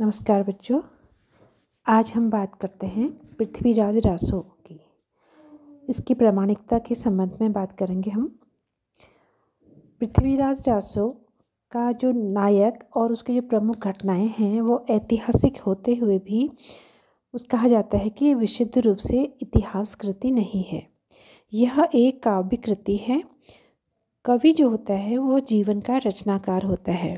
नमस्कार बच्चों आज हम बात करते हैं पृथ्वीराज रासो की इसकी प्रामाणिकता के संबंध में बात करेंगे हम पृथ्वीराज रासो का जो नायक और उसकी जो प्रमुख घटनाएं हैं वो ऐतिहासिक होते हुए भी उस कहा जाता है कि विशुद्ध रूप से इतिहास कृति नहीं है यह एक काव्य कृति है कवि जो होता है वो जीवन का रचनाकार होता है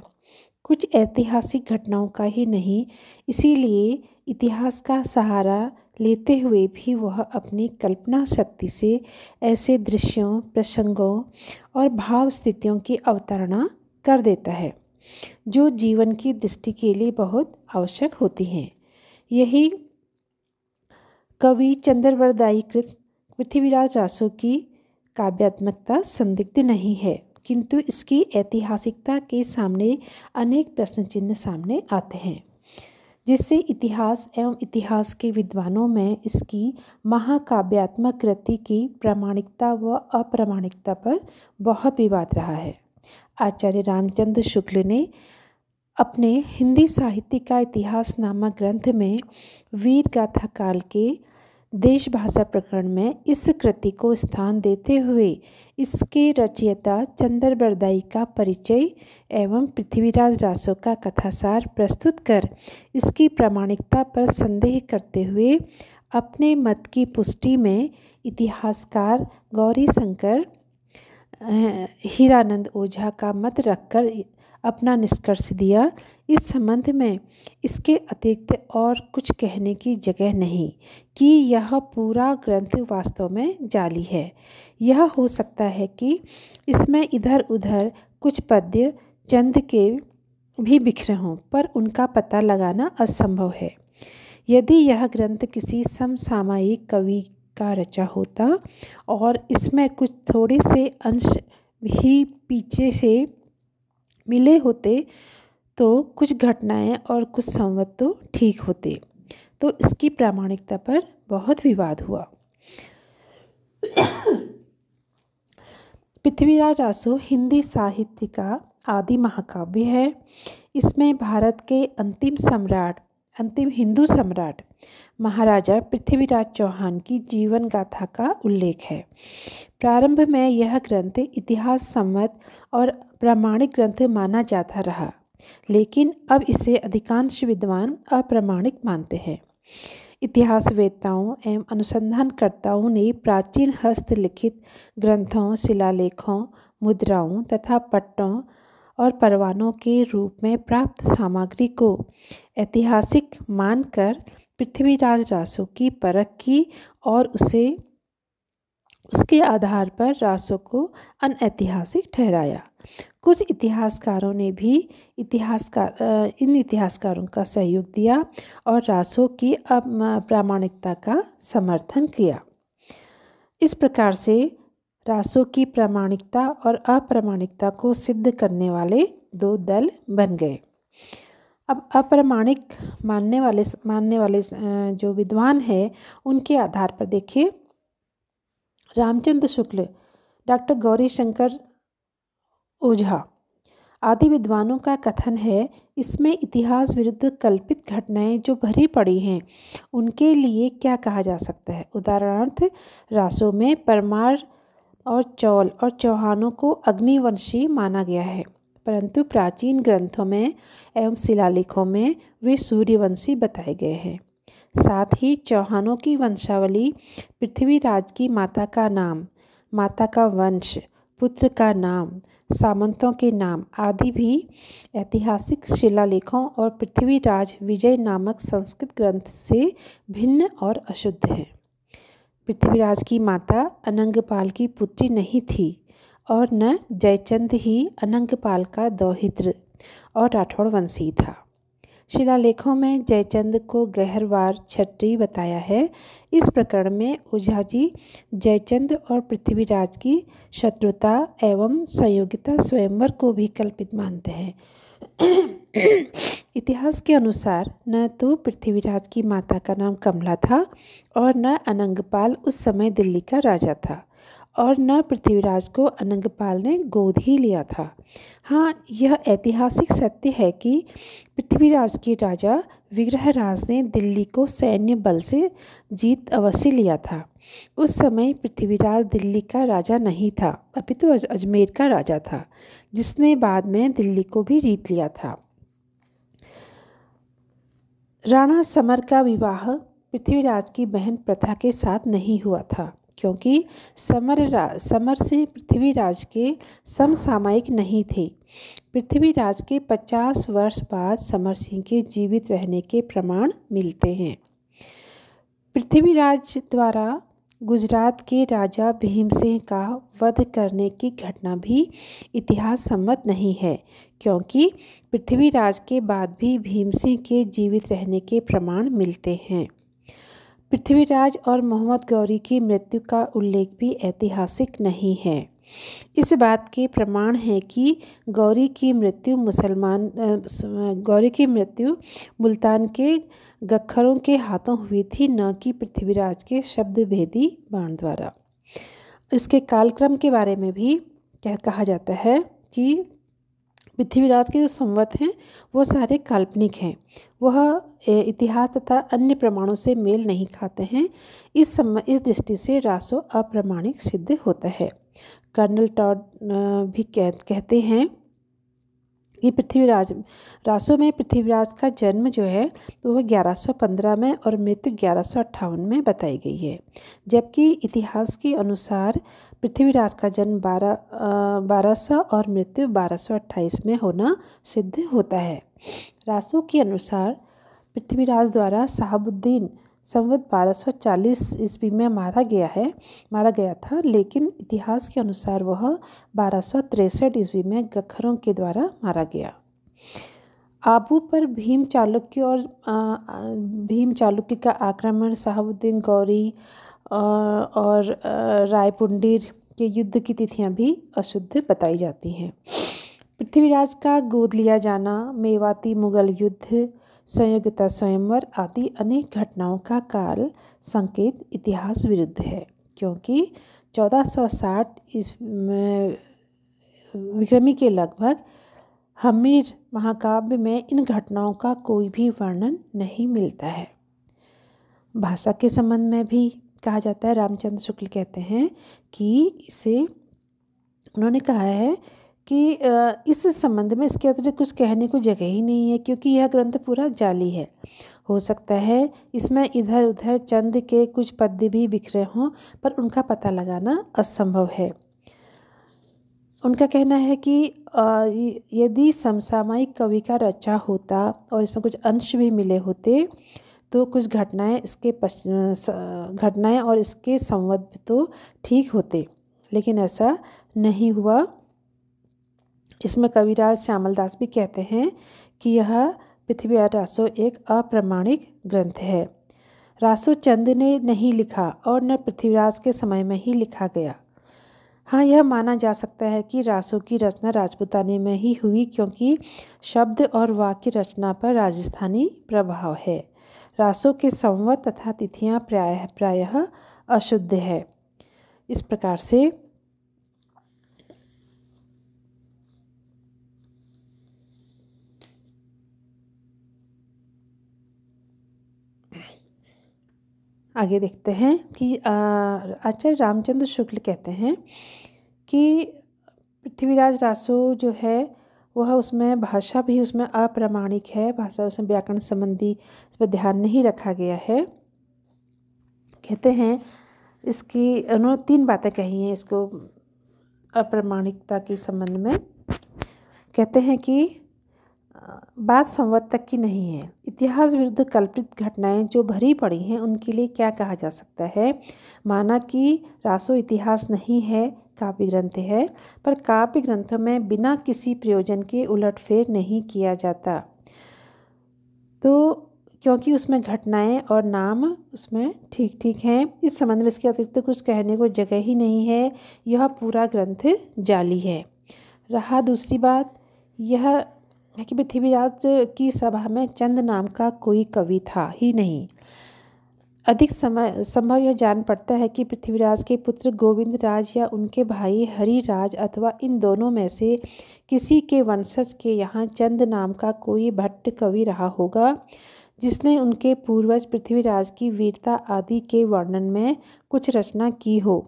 कुछ ऐतिहासिक घटनाओं का ही नहीं इसीलिए इतिहास का सहारा लेते हुए भी वह अपनी कल्पना शक्ति से ऐसे दृश्यों प्रसंगों और भाव स्थितियों की अवतारणा कर देता है जो जीवन की दृष्टि के लिए बहुत आवश्यक होती हैं यही कवि चंद्रवरदाई कृत पृथ्वीराज रासो की काव्यात्मकता संदिग्ध नहीं है किंतु इसकी ऐतिहासिकता के सामने अनेक प्रश्न चिन्ह सामने आते हैं जिससे इतिहास एवं इतिहास के विद्वानों में इसकी महाकाव्यात्मक कृति की प्रामाणिकता व अप्रामाणिकता पर बहुत विवाद रहा है आचार्य रामचंद्र शुक्ल ने अपने हिंदी साहित्य का इतिहास नामक ग्रंथ में वीर गाथा काल के देश भाषा प्रकरण में इस कृति को स्थान देते हुए इसके रचयिता चंद्र बरदाई का परिचय एवं पृथ्वीराज रासो का कथासार प्रस्तुत कर इसकी प्रामाणिकता पर संदेह करते हुए अपने मत की पुष्टि में इतिहासकार गौरी शंकर हीरानंद ओझा का मत रखकर अपना निष्कर्ष दिया इस संबंध में इसके अतिरिक्त और कुछ कहने की जगह नहीं कि यह पूरा ग्रंथ वास्तव में जाली है यह हो सकता है कि इसमें इधर उधर कुछ पद्य चंद के भी बिखरे हों पर उनका पता लगाना असंभव है यदि यह ग्रंथ किसी समसामयिक कवि का रचा होता और इसमें कुछ थोड़े से अंश भी पीछे से मिले होते तो कुछ घटनाएं और कुछ संवत तो ठीक होते तो इसकी प्रामाणिकता पर बहुत विवाद हुआ पृथ्वीराज रासो हिंदी साहित्य का आदि महाकाव्य है इसमें भारत के अंतिम सम्राट अंतिम हिंदू सम्राट महाराजा पृथ्वीराज चौहान की जीवन गाथा का उल्लेख है प्रारंभ में यह ग्रंथ इतिहास सम्मत और प्रामाणिक ग्रंथ माना जाता रहा लेकिन अब इसे अधिकांश विद्वान अप्रामाणिक मानते हैं इतिहासवेताओं एवं अनुसंधानकर्ताओं ने प्राचीन हस्तलिखित ग्रंथों शिलालेखों मुद्राओं तथा पट्टों और परवानों के रूप में प्राप्त सामग्री को ऐतिहासिक मानकर पृथ्वीराज रासो की परख की और उसे उसके आधार पर रासों को अनऐतिहासिक ठहराया कुछ इतिहासकारों ने भी इतिहासकार इन इतिहासकारों का सहयोग दिया और रासों की अब प्रामाणिकता का समर्थन किया इस प्रकार से रासों की प्रामाणिकता और अप्रामाणिकता को सिद्ध करने वाले दो दल बन गए अब अप्रामाणिक मानने वाले मानने वाले जो विद्वान हैं उनके आधार पर देखिए रामचंद्र शुक्ल डॉक्टर गौरी शंकर ओझा आदि विद्वानों का कथन है इसमें इतिहास विरुद्ध कल्पित घटनाएं जो भरी पड़ी हैं उनके लिए क्या कहा जा सकता है उदाहरणार्थ रासों में परमार और चौल और चौहानों को अग्निवंशी माना गया है परंतु प्राचीन ग्रंथों में एवं शिलालेखों में वे सूर्यवंशी बताए गए हैं साथ ही चौहानों की वंशावली पृथ्वीराज की माता का नाम माता का वंश पुत्र का नाम सामंतों के नाम आदि भी ऐतिहासिक शिलालेखों और पृथ्वीराज विजय नामक संस्कृत ग्रंथ से भिन्न और अशुद्ध है पृथ्वीराज की माता अनंगपाल की पुत्री नहीं थी और न जयचंद ही अनंगपाल का दौहित्र और राठौड़ वंशी था शिलालेखों में जयचंद को गहरवार छत्री बताया है इस प्रकरण में ओझाजी जयचंद और पृथ्वीराज की शत्रुता एवं संयोगिता स्वयंवर को भी कल्पित मानते हैं इतिहास के अनुसार न तो पृथ्वीराज की माता का नाम कमला था और न अनंगपाल उस समय दिल्ली का राजा था और न पृथ्वीराज को अनंगपाल ने गोद ही लिया था हाँ यह ऐतिहासिक सत्य है कि पृथ्वीराज के राजा विग्रहराज ने दिल्ली को सैन्य बल से जीत अवश्य लिया था उस समय पृथ्वीराज दिल्ली का राजा नहीं था अपितु तो अजमेर का राजा था जिसने बाद में दिल्ली को भी जीत लिया था राणा समर का विवाह पृथ्वीराज की बहन प्रथा के साथ नहीं हुआ था क्योंकि समर समर से पृथ्वीराज के समसामयिक नहीं थे पृथ्वीराज के पचास वर्ष बाद समर सिंह के जीवित रहने के प्रमाण मिलते हैं पृथ्वीराज द्वारा गुजरात के राजा भीमसेन का वध करने की घटना भी इतिहास सम्मत नहीं है क्योंकि पृथ्वीराज के बाद भी भीमसेन के जीवित रहने के प्रमाण मिलते हैं पृथ्वीराज और मोहम्मद गौरी की मृत्यु का उल्लेख भी ऐतिहासिक नहीं है इस बात के प्रमाण हैं कि गौरी की मृत्यु मुसलमान गौरी की मृत्यु मुल्तान के गखरों के हाथों हुई थी न कि पृथ्वीराज के शब्द भेदी बाण द्वारा इसके कालक्रम के बारे में भी कहा जाता है कि पृथ्वीराज के जो संवत हैं वो सारे काल्पनिक हैं वह इतिहास तथा अन्य प्रमाणों से मेल नहीं खाते हैं इस सम इस दृष्टि से रासो अप्रमाणिक सिद्ध होता है कर्नल टॉड भी कह कहते हैं ये पृथ्वीराज रासो में पृथ्वीराज का जन्म जो है तो वह 1115 में और मृत्यु ग्यारह में बताई गई है जबकि इतिहास के अनुसार पृथ्वीराज का जन्म बारह बारह और मृत्यु 1228 में होना सिद्ध होता है रासो के अनुसार पृथ्वीराज द्वारा शहाबुद्दीन संवत 1240 ईस्वी में मारा गया है मारा गया था लेकिन इतिहास के अनुसार वह बारह ईस्वी में गखरों के द्वारा मारा गया आबू पर भीम चालुक्य और भीम चालुक्य का आक्रमण साहबुद्दीन गौरी और रायपुंडीर के युद्ध की तिथियां भी अशुद्ध बताई जाती हैं पृथ्वीराज का गोद लिया जाना मेवाती मुगल युद्ध संयोग्यता स्वयंवर आदि अनेक घटनाओं का काल संकेत इतिहास विरुद्ध है क्योंकि 1460 इस विक्रमी के लगभग हमीर महाकाव्य में इन घटनाओं का कोई भी वर्णन नहीं मिलता है भाषा के संबंध में भी कहा जाता है रामचंद्र शुक्ल कहते हैं कि इसे उन्होंने कहा है कि इस संबंध में इसके अतिरिक्त कुछ कहने को जगह ही नहीं है क्योंकि यह ग्रंथ पूरा जाली है हो सकता है इसमें इधर उधर चंद के कुछ पद्य भी बिखरे हों पर उनका पता लगाना असंभव है उनका कहना है कि यदि समसामयिक कवि का रचा होता और इसमें कुछ अंश भी मिले होते तो कुछ घटनाएं इसके घटनाएं और इसके संवद तो ठीक होते लेकिन ऐसा नहीं हुआ इसमें कविराज श्यामल दास भी कहते हैं कि यह पृथ्वी रासो एक अप्रमाणिक ग्रंथ है रासो चंद ने नहीं लिखा और न पृथ्वीराज के समय में ही लिखा गया हाँ यह माना जा सकता है कि रासो की रचना राजपूताने में ही हुई क्योंकि शब्द और वाक्य रचना पर राजस्थानी प्रभाव है रासों के संवत तथा तिथियाँ प्राय प्रायः अशुद्ध है इस प्रकार से आगे देखते हैं कि आचार्य रामचंद्र शुक्ल कहते हैं कि पृथ्वीराज रासो जो है वह उसमें भाषा भी उसमें अप्रामाणिक है भाषा उसमें व्याकरण संबंधी इस पर ध्यान नहीं रखा गया है कहते हैं इसकी उन्होंने तीन बातें कही हैं इसको अप्रामाणिकता के संबंध में कहते हैं कि बात संवत तक की नहीं है इतिहास विरुद्ध कल्पित घटनाएं जो भरी पड़ी हैं उनके लिए क्या कहा जा सकता है माना कि रासो इतिहास नहीं है काव्य ग्रंथ है पर काव्य ग्रंथों में बिना किसी प्रयोजन के उलटफेर नहीं किया जाता तो क्योंकि उसमें घटनाएं और नाम उसमें ठीक ठीक हैं इस संबंध में इसके अतिरिक्त कुछ कहने को जगह ही नहीं है यह पूरा ग्रंथ जाली है रहा दूसरी बात यह कि पृथ्वीराज की सभा में चंद नाम का कोई कवि था ही नहीं अधिक समय संभव यह जान पड़ता है कि पृथ्वीराज के पुत्र गोविंद राज या उनके भाई हरिराज अथवा इन दोनों में से किसी के वंशज के यहाँ चंद नाम का कोई भट्ट कवि रहा होगा जिसने उनके पूर्वज पृथ्वीराज की वीरता आदि के वर्णन में कुछ रचना की हो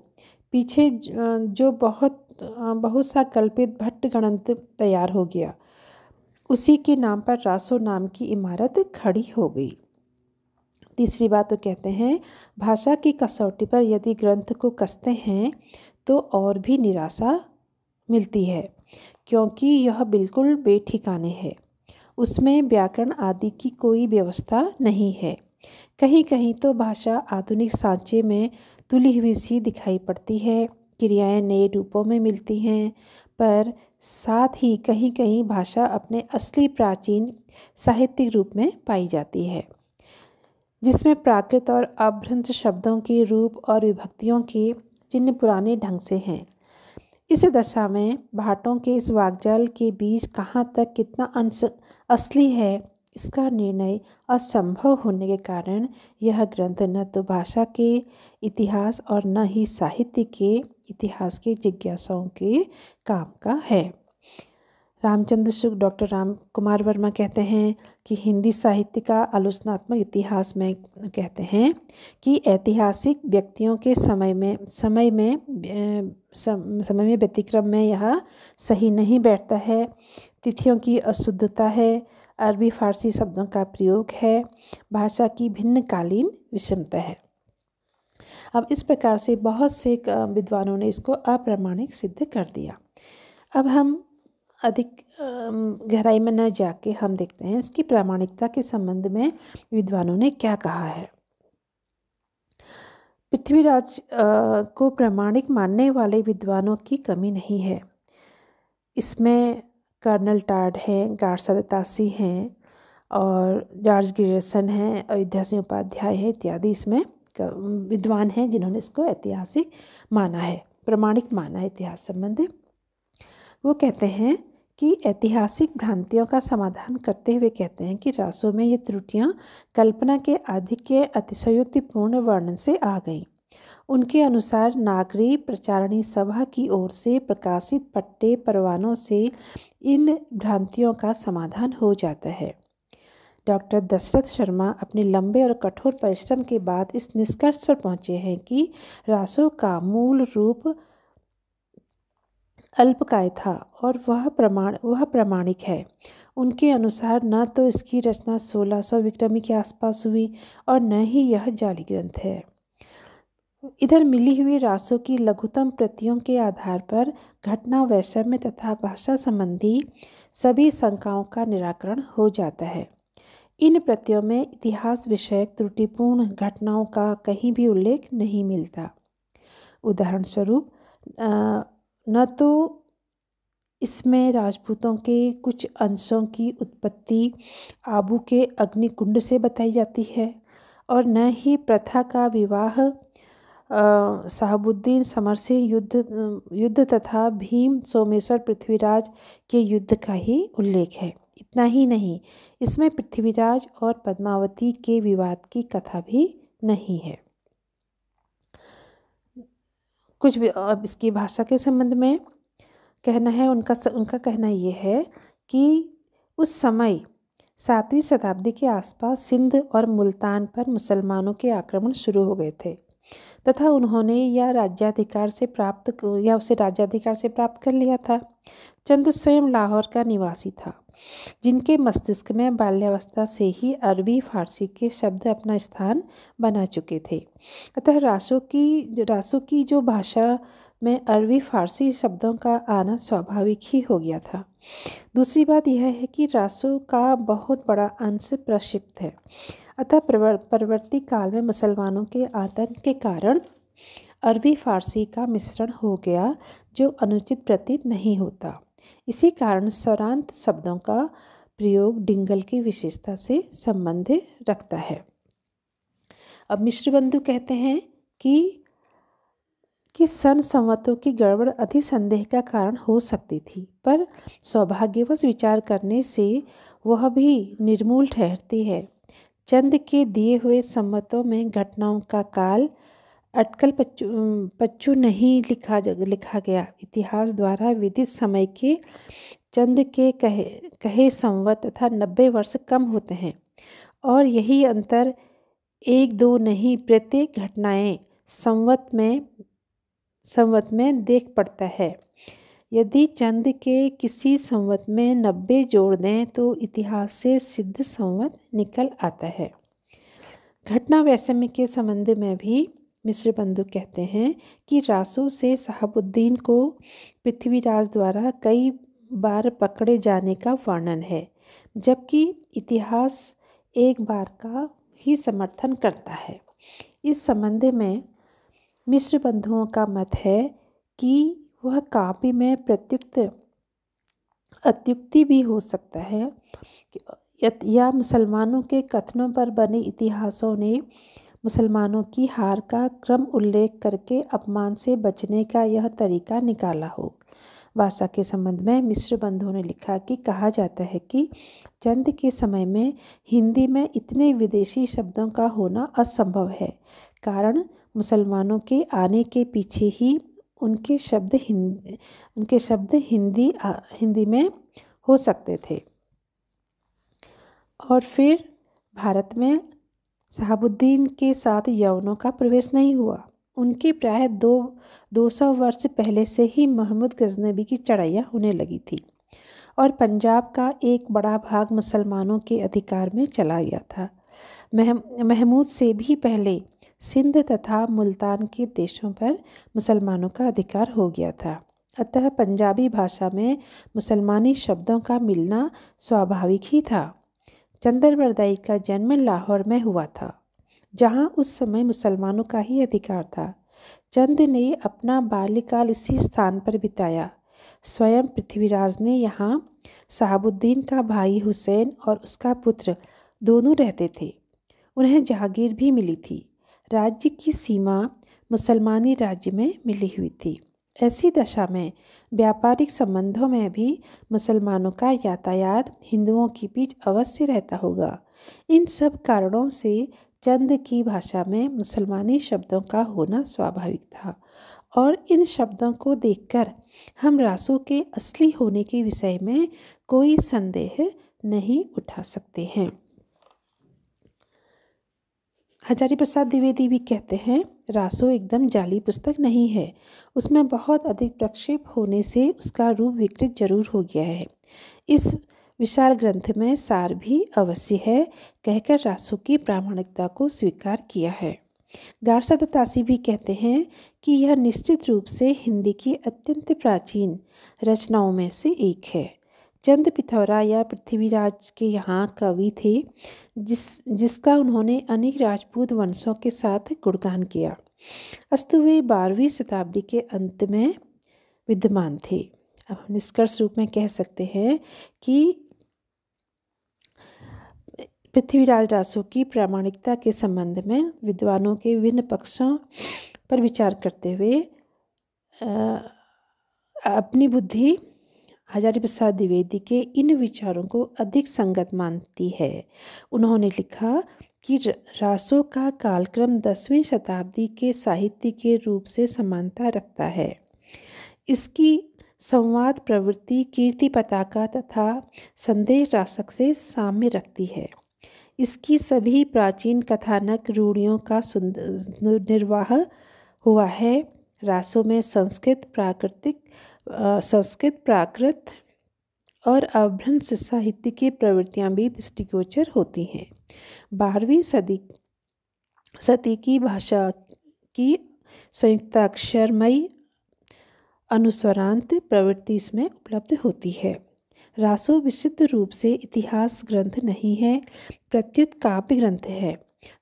पीछे जो बहुत बहुत सा कल्पित भट्ट गणंत तैयार हो गया उसी के नाम पर रासो नाम की इमारत खड़ी हो गई तीसरी बात तो कहते हैं भाषा की कसौटी पर यदि ग्रंथ को कसते हैं तो और भी निराशा मिलती है क्योंकि यह बिल्कुल बेठिकाने है उसमें व्याकरण आदि की कोई व्यवस्था नहीं है कहीं कहीं तो भाषा आधुनिक सांचे में तुली हुई सी दिखाई पड़ती है क्रियाएं नए रूपों में मिलती हैं पर साथ ही कहीं कहीं भाषा अपने असली प्राचीन साहित्यिक रूप में पाई जाती है जिसमें प्राकृत और अभ्रंश शब्दों के रूप और विभक्तियों के चिन्ह पुराने ढंग से हैं इस दशा में भाटों के इस वाकजाल के बीच कहाँ तक कितना अंश असली है इसका निर्णय असंभव होने के कारण यह ग्रंथ न तो भाषा के इतिहास और न ही साहित्य के इतिहास के जिज्ञासाओं के काम का है रामचंद्र शुक्ल डॉक्टर राम कुमार वर्मा कहते हैं कि हिंदी साहित्य का आलोचनात्मक इतिहास में कहते हैं कि ऐतिहासिक व्यक्तियों के समय में समय में समय में व्यतिक्रम में यह सही नहीं बैठता है तिथियों की अशुद्धता है अरबी फारसी शब्दों का प्रयोग है भाषा की भिन्नकालीन विषमता है अब इस प्रकार से बहुत से विद्वानों ने इसको अप्रामाणिक सिद्ध कर दिया अब हम अधिक गहराई में न जाके हम देखते हैं इसकी प्रामाणिकता के संबंध में विद्वानों ने क्या कहा है पृथ्वीराज को प्रामाणिक मानने वाले विद्वानों की कमी नहीं है इसमें कर्नल टार्ड हैं गारसा दत्तासी हैं और जॉर्ज गिरसन हैं अयोध्या सिंह उपाध्याय हैं इत्यादि इसमें विद्वान हैं जिन्होंने इसको ऐतिहासिक माना है प्रमाणिक माना है इतिहास संबंधी वो कहते हैं कि ऐतिहासिक भ्रांतियों का समाधान करते हुए कहते हैं कि रासों में ये त्रुटियां कल्पना के आधिक्य अतिशयुक्तिपूर्ण वर्णन से आ गईं उनके अनुसार नागरी प्रचारणी सभा की ओर से प्रकाशित पट्टे परवानों से इन भ्रांतियों का समाधान हो जाता है डॉक्टर दशरथ शर्मा अपने लंबे और कठोर परिश्रम के बाद इस निष्कर्ष पर पहुंचे हैं कि रासों का मूल रूप अल्पकाय था और वह प्रमाण वह प्रमाणिक है उनके अनुसार न तो इसकी रचना 1600 सौ विक्रमी के आसपास हुई और न ही यह जाली ग्रंथ है इधर मिली हुई रासों की लघुतम प्रतियों के आधार पर घटना वैषम्य तथा भाषा संबंधी सभी शंकाओं का निराकरण हो जाता है इन प्रत्ययों में इतिहास विषयक त्रुटिपूर्ण घटनाओं का कहीं भी उल्लेख नहीं मिलता उदाहरण स्वरूप न तो इसमें राजपूतों के कुछ अंशों की उत्पत्ति आबू के अग्निकुंड से बताई जाती है और न ही प्रथा का विवाह साहबुद्दीन समर सिंह युद्ध युद्ध तथा भीम सोमेश्वर पृथ्वीराज के युद्ध का ही उल्लेख है इतना ही नहीं इसमें पृथ्वीराज और पद्मावती के विवाद की कथा भी नहीं है कुछ भी अब इसकी भाषा के संबंध में कहना है उनका उनका कहना ये है कि उस समय सातवीं शताब्दी के आसपास सिंध और मुल्तान पर मुसलमानों के आक्रमण शुरू हो गए थे तथा उन्होंने यह राज्याधिकार से प्राप्त या उसे राज्याधिकार से प्राप्त कर लिया था चंद स्वयं लाहौर का निवासी था जिनके मस्तिष्क में बाल्यावस्था से ही अरबी फारसी के शब्द अपना स्थान बना चुके थे अतः रासो की रासो की जो भाषा में अरबी फारसी शब्दों का आना स्वाभाविक ही हो गया था दूसरी बात यह है कि रासो का बहुत बड़ा अंश प्रक्षिप्त है अतः परवर्ती काल में मुसलमानों के आतंक के कारण अरबी फारसी का मिश्रण हो गया जो अनुचित प्रतीत नहीं होता इसी कारण स्वरांत शब्दों का प्रयोग डिंगल की विशेषता से संबंध रखता है अब मिश्र बंधु कहते हैं कि कि सन संवतों की गड़बड़ अधि संदेह का कारण हो सकती थी पर सौभाग्यवश विचार करने से वह भी निर्मूल ठहरती है चंद के दिए हुए संवतों में घटनाओं का काल अटकल पच्चू पच्चू नहीं लिखा लिखा गया इतिहास द्वारा विदित समय के चंद के कहे कहे संवत तथा नब्बे वर्ष कम होते हैं और यही अंतर एक दो नहीं प्रत्येक घटनाएं संवत में संवत में देख पड़ता है यदि चंद के किसी संवत में नब्बे जोड़ दें तो इतिहास से सिद्ध संवत निकल आता है घटना वैषम्य के संबंध में भी मिश्र बंधु कहते हैं कि रासो से साहबुद्दीन को पृथ्वीराज द्वारा कई बार पकड़े जाने का वर्णन है जबकि इतिहास एक बार का ही समर्थन करता है इस संबंध में मिश्र बंधुओं का मत है कि वह काफी में प्रत्युक्त अत्युक्ति भी हो सकता है या मुसलमानों के कथनों पर बने इतिहासों ने मुसलमानों की हार का क्रम उल्लेख करके अपमान से बचने का यह तरीका निकाला हो भाषा के संबंध में मिश्र बंधु ने लिखा कि कहा जाता है कि चंद के समय में हिंदी में इतने विदेशी शब्दों का होना असंभव है कारण मुसलमानों के आने के पीछे ही उनके शब्द हिंदी उनके शब्द हिंदी हिंदी में हो सकते थे और फिर भारत में शहाबुद्दीन के साथ यवनों का प्रवेश नहीं हुआ उनके प्राय दो दो सौ वर्ष पहले से ही महमूद गजनबी की चढ़ाइयाँ होने लगी थी और पंजाब का एक बड़ा भाग मुसलमानों के अधिकार में चला गया था महमूद से भी पहले सिंध तथा मुल्तान के देशों पर मुसलमानों का अधिकार हो गया था अतः पंजाबी भाषा में मुसलमानी शब्दों का मिलना स्वाभाविक ही था चंदर बरदाई का जन्म लाहौर में हुआ था जहां उस समय मुसलमानों का ही अधिकार था चंद ने अपना बाल्यकाल इसी स्थान पर बिताया स्वयं पृथ्वीराज ने यहाँ साहबुद्दीन का भाई हुसैन और उसका पुत्र दोनों रहते थे उन्हें जहांगीर भी मिली थी राज्य की सीमा मुसलमानी राज्य में मिली हुई थी ऐसी दशा में व्यापारिक संबंधों में भी मुसलमानों का यातायात हिंदुओं के बीच अवश्य रहता होगा इन सब कारणों से चंद की भाषा में मुसलमानी शब्दों का होना स्वाभाविक था और इन शब्दों को देखकर हम रासों के असली होने के विषय में कोई संदेह नहीं उठा सकते हैं हजारी प्रसाद द्विवेदी भी कहते हैं रासो एकदम जाली पुस्तक नहीं है उसमें बहुत अधिक प्रक्षेप होने से उसका रूप विकृत जरूर हो गया है इस विशाल ग्रंथ में सार भी अवश्य है कहकर रासो की प्रामाणिकता को स्वीकार किया है गारसा दत्तासी भी कहते हैं कि यह निश्चित रूप से हिंदी की अत्यंत प्राचीन रचनाओं में से एक है चंद पिथौरा या पृथ्वीराज के यहाँ कवि थे जिस जिसका उन्होंने अनेक राजपूत वंशों के साथ गुणगान किया अस्तु वे बारहवीं शताब्दी के अंत में विद्यमान थे अब हम निष्कर्ष रूप में कह सकते हैं कि पृथ्वीराज रासो की प्रामाणिकता के संबंध में विद्वानों के विभिन्न पक्षों पर विचार करते हुए अपनी बुद्धि हजारी प्रसाद द्विवेदी के इन विचारों को अधिक संगत मानती है उन्होंने लिखा कि रासों का कालक्रम दसवीं शताब्दी के साहित्य के रूप से समानता रखता है इसकी संवाद प्रवृत्ति कीर्ति पताका तथा संदेश रासक से साम्य रखती है इसकी सभी प्राचीन कथानक रूढ़ियों का निर्वाह हुआ है रासों में संस्कृत प्राकृतिक संस्कृत प्राकृत और अभ्रंश साहित्य की प्रवृत्तियां भी दृष्टिगोचर होती हैं बारहवीं सदी सती की भाषा की संयुक्ताक्षरमयी अनुस्वरांत प्रवृत्ति इसमें उपलब्ध होती है रासो विशिद्ध रूप से इतिहास ग्रंथ नहीं है प्रत्युत काव्य ग्रंथ है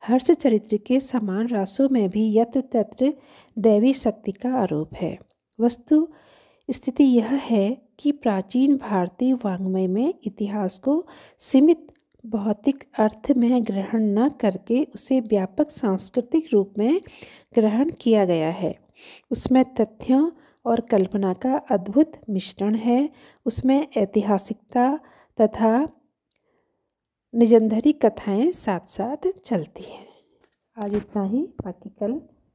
हर्ष चरित्र के समान रासों में भी यत्र तत्र दैवी शक्ति का आरोप है वस्तु स्थिति यह है कि प्राचीन भारतीय वाङ्मय में इतिहास को सीमित भौतिक अर्थ में ग्रहण न करके उसे व्यापक सांस्कृतिक रूप में ग्रहण किया गया है उसमें तथ्यों और कल्पना का अद्भुत मिश्रण है उसमें ऐतिहासिकता तथा निजंधरी कथाएं साथ साथ चलती हैं आज इतना ही बाकी कल